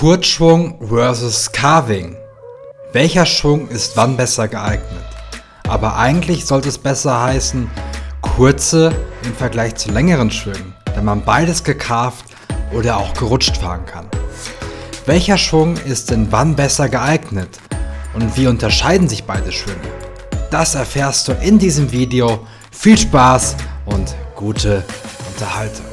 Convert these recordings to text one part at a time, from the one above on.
Kurzschwung versus Carving. Welcher Schwung ist wann besser geeignet? Aber eigentlich sollte es besser heißen, kurze im Vergleich zu längeren Schwüngen, da man beides gekarft oder auch gerutscht fahren kann. Welcher Schwung ist denn wann besser geeignet? Und wie unterscheiden sich beide Schwünge? Das erfährst du in diesem Video. Viel Spaß und gute Unterhaltung.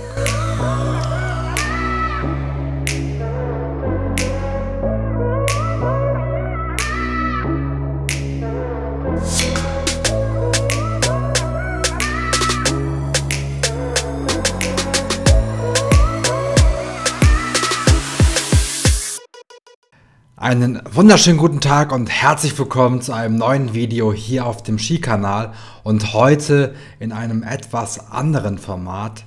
Einen wunderschönen guten Tag und herzlich willkommen zu einem neuen Video hier auf dem Skikanal und heute in einem etwas anderen Format,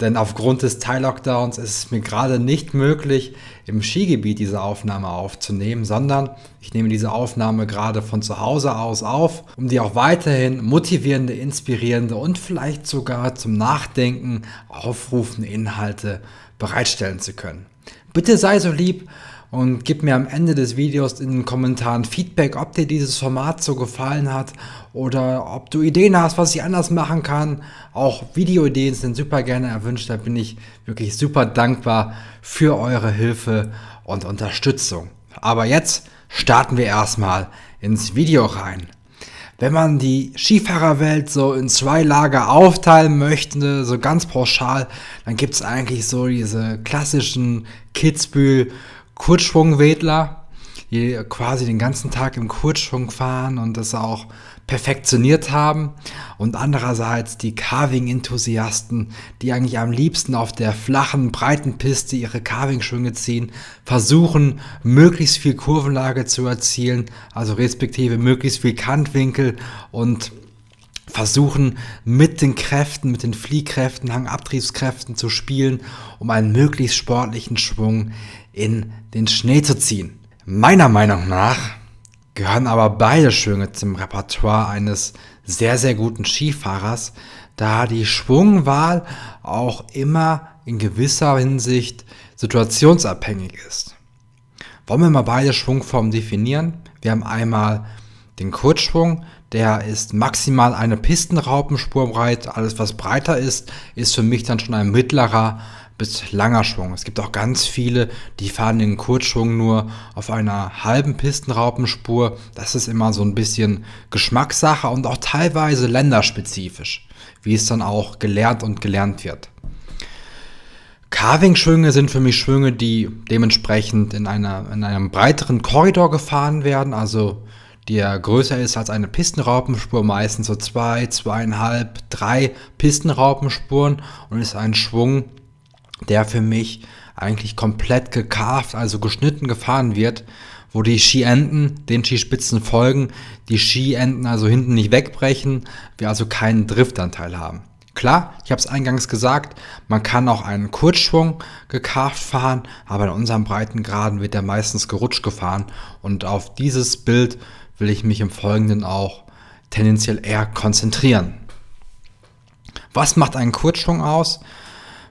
denn aufgrund des Teil-Lockdowns ist es mir gerade nicht möglich, im Skigebiet diese Aufnahme aufzunehmen, sondern ich nehme diese Aufnahme gerade von zu Hause aus auf, um dir auch weiterhin motivierende, inspirierende und vielleicht sogar zum Nachdenken aufrufende Inhalte bereitstellen zu können. Bitte sei so lieb, und gib mir am Ende des Videos in den Kommentaren Feedback, ob dir dieses Format so gefallen hat oder ob du Ideen hast, was ich anders machen kann. Auch Videoideen sind super gerne erwünscht, da bin ich wirklich super dankbar für eure Hilfe und Unterstützung. Aber jetzt starten wir erstmal ins Video rein. Wenn man die Skifahrerwelt so in zwei Lager aufteilen möchte, so ganz pauschal, dann gibt es eigentlich so diese klassischen Kitzbühel Kurzschwungwedler, die quasi den ganzen Tag im Kurzschwung fahren und das auch perfektioniert haben und andererseits die Carving-Enthusiasten, die eigentlich am liebsten auf der flachen, breiten Piste ihre Carving-Schwünge ziehen, versuchen, möglichst viel Kurvenlage zu erzielen, also respektive möglichst viel Kantwinkel und versuchen mit den Kräften, mit den Fliehkräften, Hangabtriebskräften zu spielen, um einen möglichst sportlichen Schwung in den Schnee zu ziehen. Meiner Meinung nach gehören aber beide Schwünge zum Repertoire eines sehr, sehr guten Skifahrers, da die Schwungwahl auch immer in gewisser Hinsicht situationsabhängig ist. Wollen wir mal beide Schwungformen definieren? Wir haben einmal den Kurzschwung, der ist maximal eine Pistenraupenspur breit. Alles, was breiter ist, ist für mich dann schon ein mittlerer bis langer Schwung. Es gibt auch ganz viele, die fahren den Kurzschwung nur auf einer halben Pistenraupenspur. Das ist immer so ein bisschen Geschmackssache und auch teilweise länderspezifisch, wie es dann auch gelernt und gelernt wird. Carving-Schwünge sind für mich Schwünge, die dementsprechend in, einer, in einem breiteren Korridor gefahren werden, also die größer ist als eine Pistenraupenspur, meistens so zwei, zweieinhalb, drei Pistenraupenspuren und ist ein Schwung, der für mich eigentlich komplett gekarft, also geschnitten gefahren wird, wo die Skienden den Skispitzen folgen, die Skienden also hinten nicht wegbrechen, wir also keinen Driftanteil haben. Klar, ich habe es eingangs gesagt, man kann auch einen Kurzschwung gekarft fahren, aber in unseren Breitengraden wird der meistens gerutscht gefahren und auf dieses Bild will ich mich im Folgenden auch tendenziell eher konzentrieren. Was macht einen Kurzschwung aus?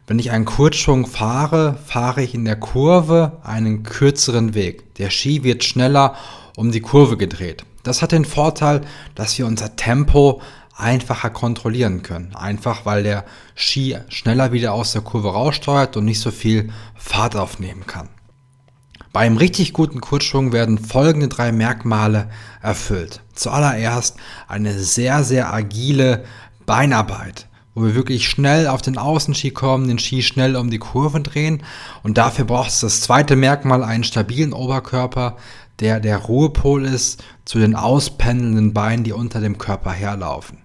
Wenn ich einen Kurzschwung fahre, fahre ich in der Kurve einen kürzeren Weg. Der Ski wird schneller um die Kurve gedreht. Das hat den Vorteil, dass wir unser Tempo einfacher kontrollieren können. Einfach weil der Ski schneller wieder aus der Kurve raussteuert und nicht so viel Fahrt aufnehmen kann. Bei einem richtig guten Kurzschwung werden folgende drei Merkmale erfüllt. Zuallererst eine sehr, sehr agile Beinarbeit, wo wir wirklich schnell auf den Außenski kommen, den Ski schnell um die Kurve drehen. Und dafür braucht es das zweite Merkmal, einen stabilen Oberkörper, der der Ruhepol ist zu den auspendelnden Beinen, die unter dem Körper herlaufen.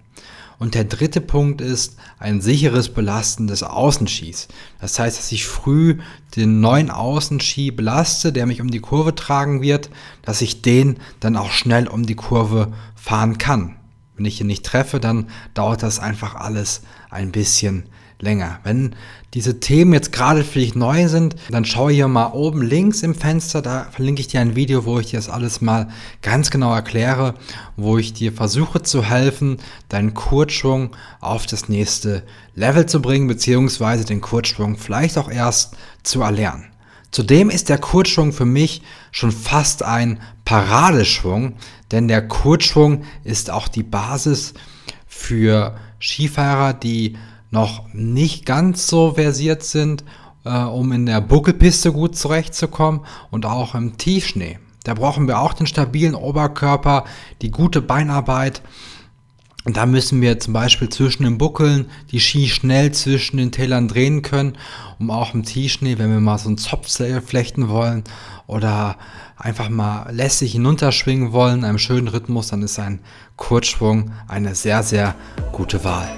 Und der dritte Punkt ist ein sicheres Belasten des Außenskis. Das heißt, dass ich früh den neuen Außenski belaste, der mich um die Kurve tragen wird, dass ich den dann auch schnell um die Kurve fahren kann. Wenn ich ihn nicht treffe, dann dauert das einfach alles ein bisschen länger. Wenn diese Themen jetzt gerade für dich neu sind, dann schau hier mal oben links im Fenster, da verlinke ich dir ein Video, wo ich dir das alles mal ganz genau erkläre, wo ich dir versuche zu helfen, deinen Kurzschwung auf das nächste Level zu bringen, beziehungsweise den Kurzschwung vielleicht auch erst zu erlernen. Zudem ist der Kurzschwung für mich schon fast ein Paradeschwung, denn der Kurzschwung ist auch die Basis für Skifahrer, die noch nicht ganz so versiert sind, äh, um in der Buckelpiste gut zurechtzukommen und auch im Tiefschnee. Da brauchen wir auch den stabilen Oberkörper, die gute Beinarbeit. da müssen wir zum Beispiel zwischen den Buckeln die Ski schnell zwischen den Tälern drehen können, um auch im Tiefschnee, wenn wir mal so einen Zopf flechten wollen oder einfach mal lässig hinunterschwingen wollen, einem schönen Rhythmus, dann ist ein Kurzschwung eine sehr, sehr gute Wahl.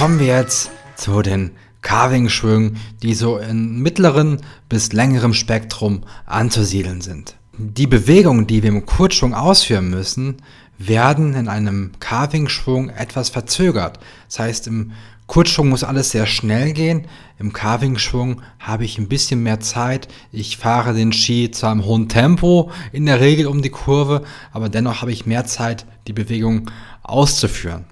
kommen wir jetzt zu den Carving-Schwüngen, die so im mittleren bis längerem Spektrum anzusiedeln sind. Die Bewegungen, die wir im Kurzschwung ausführen müssen, werden in einem Carving-Schwung etwas verzögert. Das heißt, im Kurzschwung muss alles sehr schnell gehen, im Carving-Schwung habe ich ein bisschen mehr Zeit. Ich fahre den Ski zu einem hohen Tempo, in der Regel um die Kurve, aber dennoch habe ich mehr Zeit, die Bewegung auszuführen.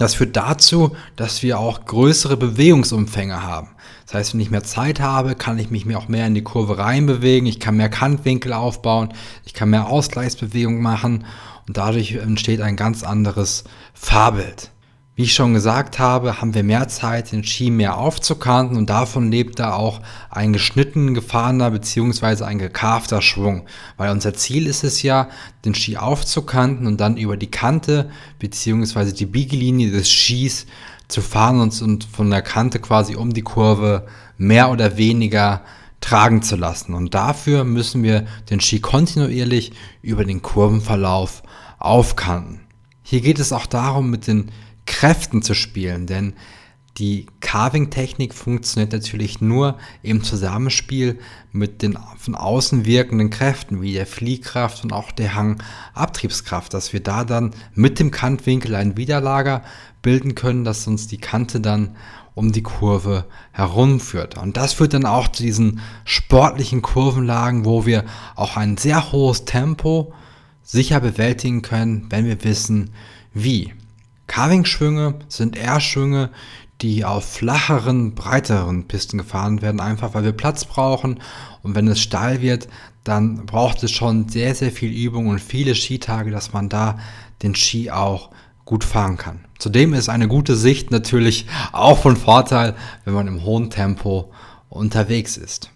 Das führt dazu, dass wir auch größere Bewegungsumfänge haben. Das heißt, wenn ich mehr Zeit habe, kann ich mich auch mehr in die Kurve reinbewegen, ich kann mehr Kantwinkel aufbauen, ich kann mehr Ausgleichsbewegung machen und dadurch entsteht ein ganz anderes Fahrbild. Wie ich schon gesagt habe, haben wir mehr Zeit, den Ski mehr aufzukanten und davon lebt da auch ein geschnitten gefahrener bzw. ein gekarfter Schwung, weil unser Ziel ist es ja, den Ski aufzukanten und dann über die Kante bzw. die Biegelinie des Skis zu fahren und, und von der Kante quasi um die Kurve mehr oder weniger tragen zu lassen. Und dafür müssen wir den Ski kontinuierlich über den Kurvenverlauf aufkanten. Hier geht es auch darum, mit den Kräften zu spielen, denn die Carving-Technik funktioniert natürlich nur im Zusammenspiel mit den von außen wirkenden Kräften, wie der Fliehkraft und auch der Hangabtriebskraft, dass wir da dann mit dem Kantwinkel ein Widerlager bilden können, dass uns die Kante dann um die Kurve herumführt. Und das führt dann auch zu diesen sportlichen Kurvenlagen, wo wir auch ein sehr hohes Tempo sicher bewältigen können, wenn wir wissen, wie. Carving-Schwünge sind eher Schwünge, die auf flacheren, breiteren Pisten gefahren werden, einfach weil wir Platz brauchen. Und wenn es steil wird, dann braucht es schon sehr, sehr viel Übung und viele Skitage, dass man da den Ski auch gut fahren kann. Zudem ist eine gute Sicht natürlich auch von Vorteil, wenn man im hohen Tempo unterwegs ist.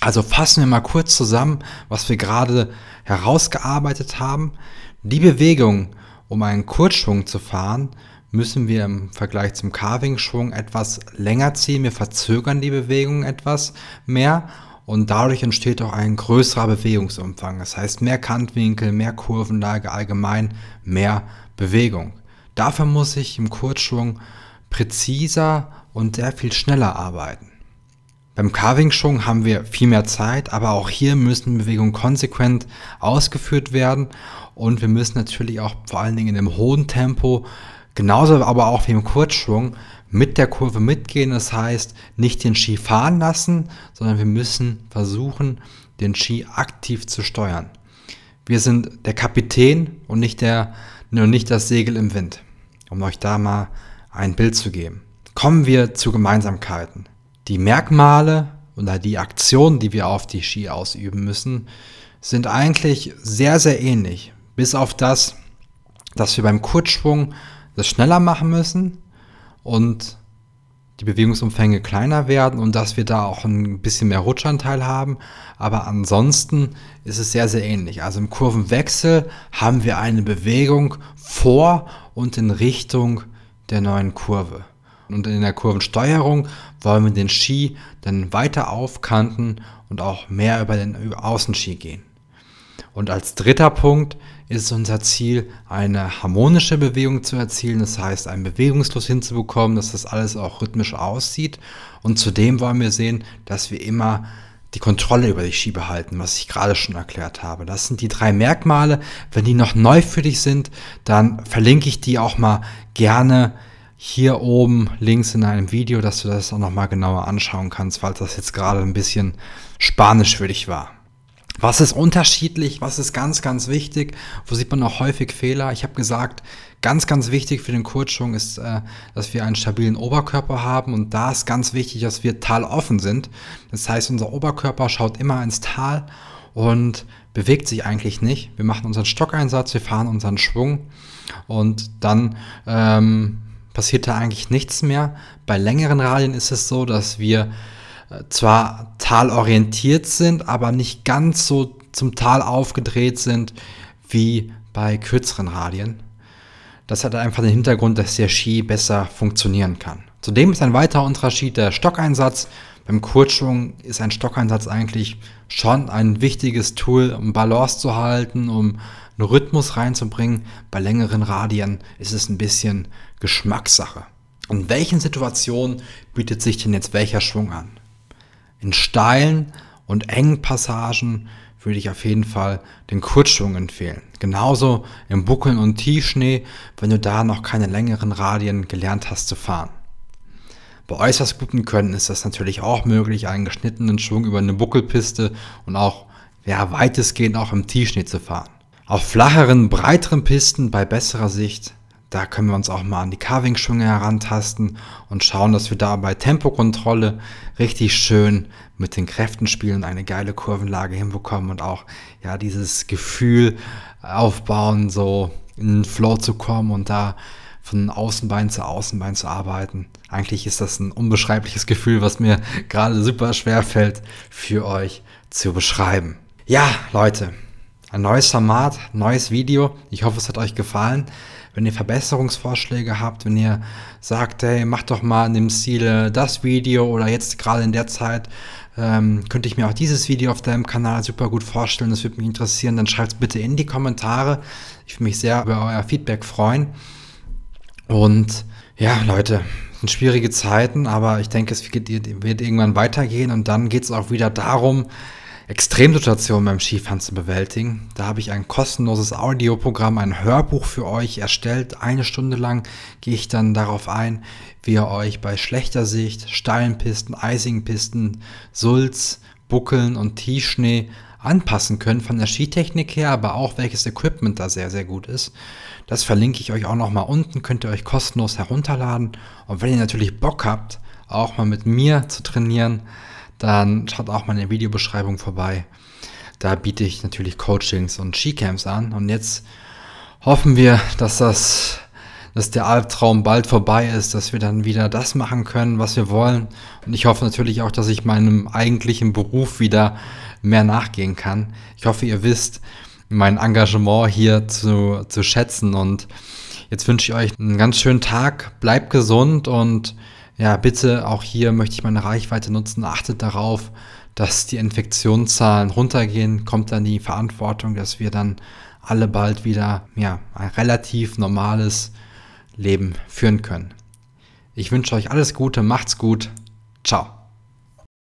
Also fassen wir mal kurz zusammen, was wir gerade herausgearbeitet haben. Die Bewegung, um einen Kurzschwung zu fahren, müssen wir im Vergleich zum Carving-Schwung etwas länger ziehen. Wir verzögern die Bewegung etwas mehr und dadurch entsteht auch ein größerer Bewegungsumfang. Das heißt mehr Kantwinkel, mehr Kurvenlage allgemein, mehr Bewegung. Dafür muss ich im Kurzschwung präziser und sehr viel schneller arbeiten. Beim Carving-Schwung haben wir viel mehr Zeit, aber auch hier müssen Bewegungen konsequent ausgeführt werden und wir müssen natürlich auch vor allen Dingen in dem hohen Tempo, genauso aber auch wie im Kurzschwung, mit der Kurve mitgehen. Das heißt, nicht den Ski fahren lassen, sondern wir müssen versuchen, den Ski aktiv zu steuern. Wir sind der Kapitän und nicht, der, nur nicht das Segel im Wind, um euch da mal ein Bild zu geben. Kommen wir zu Gemeinsamkeiten. Die Merkmale oder die Aktionen, die wir auf die Ski ausüben müssen, sind eigentlich sehr, sehr ähnlich. Bis auf das, dass wir beim Kurzschwung das schneller machen müssen und die Bewegungsumfänge kleiner werden und dass wir da auch ein bisschen mehr Rutschanteil haben. Aber ansonsten ist es sehr, sehr ähnlich. Also im Kurvenwechsel haben wir eine Bewegung vor und in Richtung der neuen Kurve. Und in der Kurvensteuerung wollen wir den Ski dann weiter aufkanten und auch mehr über den Außenski gehen. Und als dritter Punkt ist unser Ziel, eine harmonische Bewegung zu erzielen. Das heißt, einen Bewegungsfluss hinzubekommen, dass das alles auch rhythmisch aussieht. Und zudem wollen wir sehen, dass wir immer die Kontrolle über die Ski behalten, was ich gerade schon erklärt habe. Das sind die drei Merkmale. Wenn die noch neu für dich sind, dann verlinke ich die auch mal gerne hier oben links in einem Video, dass du das auch nochmal genauer anschauen kannst, falls das jetzt gerade ein bisschen spanisch für dich war. Was ist unterschiedlich? Was ist ganz, ganz wichtig? Wo sieht man auch häufig Fehler? Ich habe gesagt, ganz, ganz wichtig für den Kurzschwung ist, äh, dass wir einen stabilen Oberkörper haben und da ist ganz wichtig, dass wir taloffen sind. Das heißt, unser Oberkörper schaut immer ins Tal und bewegt sich eigentlich nicht. Wir machen unseren Stockeinsatz, wir fahren unseren Schwung und dann ähm, passiert da eigentlich nichts mehr. Bei längeren Radien ist es so, dass wir äh, zwar talorientiert sind, aber nicht ganz so zum Tal aufgedreht sind wie bei kürzeren Radien. Das hat einfach den Hintergrund, dass der Ski besser funktionieren kann. Zudem ist ein weiterer Unterschied der Stockeinsatz. Beim Kurzschwung ist ein Stockeinsatz eigentlich schon ein wichtiges Tool, um Balance zu halten, um einen Rhythmus reinzubringen. Bei längeren Radien ist es ein bisschen Geschmackssache. In welchen Situationen bietet sich denn jetzt welcher Schwung an? In steilen und engen Passagen würde ich auf jeden Fall den Kurzschwung empfehlen. Genauso im Buckeln und Tiefschnee, wenn du da noch keine längeren Radien gelernt hast zu fahren. Bei äußerst guten Können ist das natürlich auch möglich, einen geschnittenen Schwung über eine Buckelpiste und auch ja, weitestgehend auch im Tiefschnee zu fahren. Auf flacheren, breiteren Pisten bei besserer Sicht da können wir uns auch mal an die carving schwünge herantasten und schauen, dass wir da bei Tempokontrolle richtig schön mit den Kräften spielen, eine geile Kurvenlage hinbekommen und auch ja dieses Gefühl aufbauen, so in den Flow zu kommen und da von Außenbein zu Außenbein zu arbeiten. Eigentlich ist das ein unbeschreibliches Gefühl, was mir gerade super schwer fällt, für euch zu beschreiben. Ja, Leute, ein neues Format, neues Video. Ich hoffe, es hat euch gefallen wenn ihr Verbesserungsvorschläge habt, wenn ihr sagt, hey, macht doch mal in dem Stil das Video oder jetzt gerade in der Zeit ähm, könnte ich mir auch dieses Video auf deinem Kanal super gut vorstellen, das würde mich interessieren, dann schreibt es bitte in die Kommentare. Ich würde mich sehr über euer Feedback freuen. Und ja, Leute, sind schwierige Zeiten, aber ich denke, es wird, wird irgendwann weitergehen und dann geht es auch wieder darum, Extremsituationen beim Skifahren zu bewältigen. Da habe ich ein kostenloses Audioprogramm, ein Hörbuch für euch erstellt. Eine Stunde lang gehe ich dann darauf ein, wie ihr euch bei schlechter Sicht, steilen Pisten, eisigen Pisten, Sulz, Buckeln und Tiefschnee anpassen können von der Skitechnik her, aber auch welches Equipment da sehr, sehr gut ist. Das verlinke ich euch auch nochmal unten, könnt ihr euch kostenlos herunterladen. Und wenn ihr natürlich Bock habt, auch mal mit mir zu trainieren, dann schaut auch mal in der Videobeschreibung vorbei. Da biete ich natürlich Coachings und Skicamps an. Und jetzt hoffen wir, dass das dass der Albtraum bald vorbei ist, dass wir dann wieder das machen können, was wir wollen. Und ich hoffe natürlich auch, dass ich meinem eigentlichen Beruf wieder mehr nachgehen kann. Ich hoffe, ihr wisst mein Engagement hier zu, zu schätzen. Und jetzt wünsche ich euch einen ganz schönen Tag. Bleibt gesund und ja, bitte, auch hier möchte ich meine Reichweite nutzen. Achtet darauf, dass die Infektionszahlen runtergehen. Kommt dann die Verantwortung, dass wir dann alle bald wieder ja, ein relativ normales Leben führen können. Ich wünsche euch alles Gute, macht's gut, ciao.